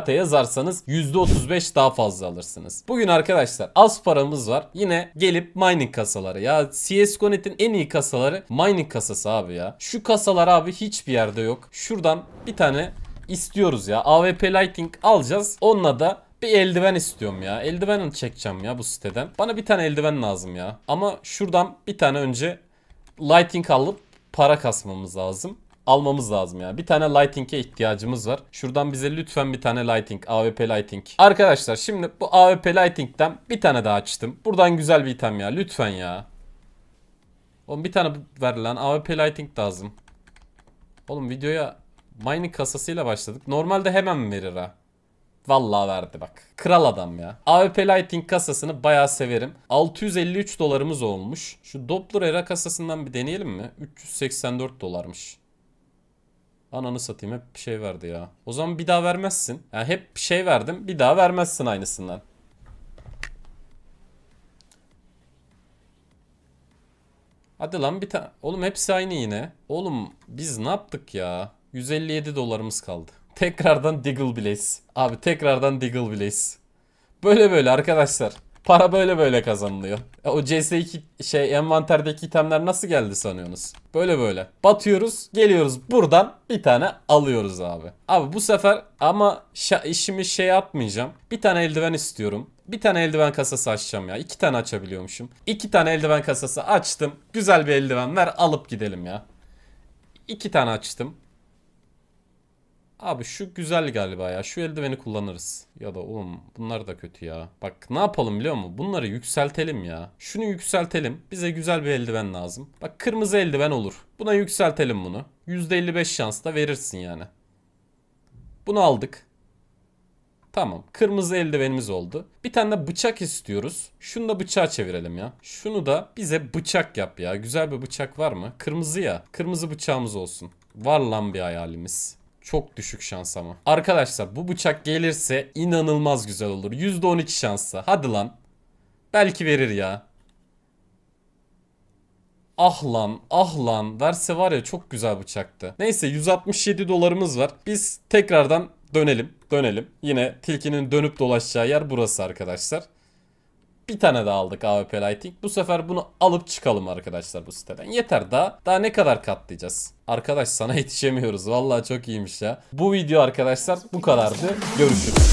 KT yazarsanız %35 daha fazla alırsınız. Bugün arkadaşlar az paramız var. Yine gelip mining kasaları ya CSGO.net'in en iyi kasaları mining kasası abi ya. Şu kasalar abi hiçbir yerde yok. Şuradan bir tane istiyoruz ya. AWP Lighting alacağız. Onunla da bir eldiven istiyorum ya. Eldiven çekeceğim ya bu siteden. Bana bir tane eldiven lazım ya. Ama şuradan bir tane önce lighting alıp para kasmamız lazım almamız lazım ya. Bir tane lighting'e ihtiyacımız var. Şuradan bize lütfen bir tane lighting, AWP lighting. Arkadaşlar şimdi bu AWP lighting'den bir tane daha açtım. Buradan güzel bir item ya lütfen ya. Oğlum bir tane ver lan AWP lighting lazım. Oğlum videoya mining kasasıyla başladık. Normalde hemen verir ha. Vallahi verdi bak. Kral adam ya. AWP Lighting kasasını bayağı severim. 653 dolarımız olmuş. Şu Doppler Era kasasından bir deneyelim mi? 384 dolarmış. Ananı satayım hep bir şey verdi ya. O zaman bir daha vermezsin. Yani hep bir şey verdim bir daha vermezsin aynısından. Hadi lan bir tane. Oğlum hepsi aynı yine. Oğlum biz ne yaptık ya? 157 dolarımız kaldı. Tekrardan Diggle Blaze. Abi tekrardan Diggle Blaze. Böyle böyle arkadaşlar. Para böyle böyle kazanılıyor. E, o CS2 şey envanterdeki itemler nasıl geldi sanıyorsunuz? Böyle böyle. Batıyoruz, geliyoruz buradan bir tane alıyoruz abi. Abi bu sefer ama işimi şey yapmayacağım. Bir tane eldiven istiyorum. Bir tane eldiven kasası açacağım ya. İki tane açabiliyormuşum. İki tane eldiven kasası açtım. Güzel bir eldiven ver alıp gidelim ya. İki tane açtım. Abi şu güzel galiba ya. Şu eldiveni kullanırız. Ya da oğlum bunlar da kötü ya. Bak ne yapalım biliyor musun? Bunları yükseltelim ya. Şunu yükseltelim. Bize güzel bir eldiven lazım. Bak kırmızı eldiven olur. Buna yükseltelim bunu. %55 şans da verirsin yani. Bunu aldık. Tamam. Kırmızı eldivenimiz oldu. Bir tane de bıçak istiyoruz. Şunu da bıçağa çevirelim ya. Şunu da bize bıçak yap ya. Güzel bir bıçak var mı? Kırmızı ya. Kırmızı bıçağımız olsun. Var lan bir hayalimiz. Çok düşük şans ama. Arkadaşlar bu bıçak gelirse inanılmaz güzel olur. %12 şansa. Hadi lan. Belki verir ya. Ah lan ah lan verse var ya çok güzel bıçaktı. Neyse 167 dolarımız var. Biz tekrardan dönelim dönelim. Yine tilkinin dönüp dolaşacağı yer burası arkadaşlar bir tane daha aldık AWP Lighting. Bu sefer bunu alıp çıkalım arkadaşlar bu siteden. Yeter daha. Daha ne kadar katlayacağız? Arkadaş sana yetişemiyoruz. Valla çok iyiymiş ya. Bu video arkadaşlar bu kadardı. Görüşürüz.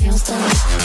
Can't stop.